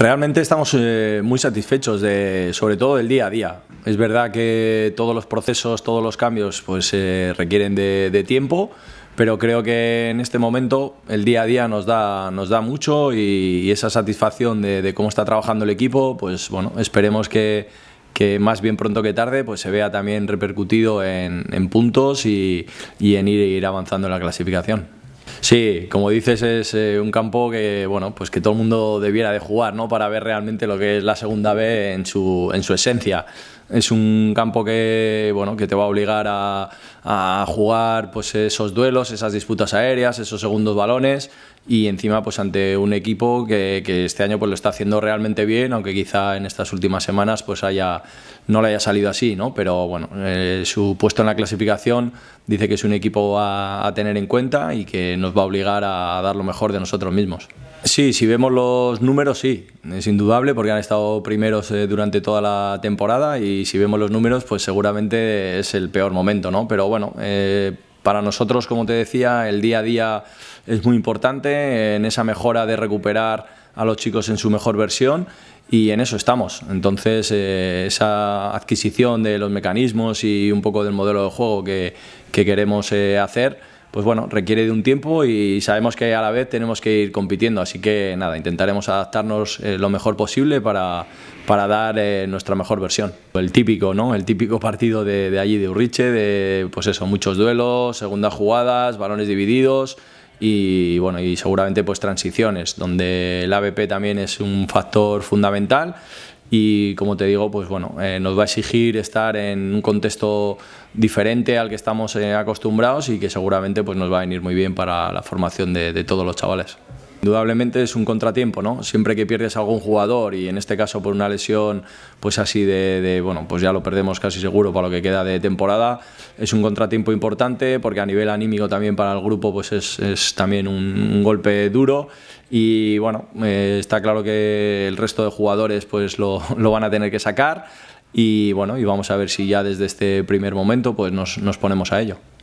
Realmente estamos eh, muy satisfechos, de, sobre todo del día a día. Es verdad que todos los procesos, todos los cambios, pues eh, requieren de, tiempo, pero creo que en este momento el día a día nos da, nos da mucho y, esa satisfacción de, cómo está trabajando el equipo, pues bueno, esperemos que, más bien pronto que tarde pues se vea también repercutido en, puntos y, en ir avanzando en la clasificación. Sí, como dices, es eh, un campo que, bueno, pues que todo el mundo debiera de jugar, ¿no? Para ver realmente lo que es la segunda B en su, en su esencia. Es un campo que, bueno, que te va a obligar a, jugar pues, esos duelos, esas disputas aéreas, esos segundos balones y encima pues ante un equipo que, que, este año pues lo está haciendo realmente bien, aunque quizá en estas últimas semanas pues haya no le haya salido así, ¿no? Pero bueno, eh, su puesto en la clasificación dice que es un equipo a, tener en cuenta y que nos va a obligar a dar lo mejor de nosotros mismos. Sí, si vemos los números sí, es indudable porque han estado primeros eh, durante toda la temporada y y si vemos los números, pues seguramente es el peor momento, ¿no? Pero bueno, eh, para nosotros, como te decía, el día a día es muy importante en esa mejora de recuperar a los chicos en su mejor versión y en eso estamos. Entonces, eh, esa adquisición de los mecanismos y un poco del modelo de juego que, queremos eh, hacer pues bueno, requiere de un tiempo y sabemos que a la vez tenemos que ir compitiendo. Así que nada, intentaremos adaptarnos eh, lo mejor posible para, para dar eh, nuestra mejor versión. El típico, ¿no? El típico partido de, allí de Urriche, de pues eso, muchos duelos, segundas jugadas, balones divididos y bueno, y seguramente pues transiciones, donde el ABP también es un factor fundamental y como te digo, pues bueno, eh, nos va a exigir estar en un contexto diferente al que estamos eh, acostumbrados y que seguramente pues, nos va a venir muy bien para la formación de todos los chavales. Indudablemente es un contratiempo, ¿no? Siempre que pierdes a algún jugador y en este caso por una lesión, pues así de, bueno, pues ya lo perdemos casi seguro para lo que queda de temporada, es un contratiempo importante porque a nivel anímico también para el grupo pues es, también un, golpe duro y bueno, eh, está claro que el resto de jugadores pues lo, van a tener que sacar y bueno, y vamos a ver si ya desde este primer momento pues nos ponemos a ello.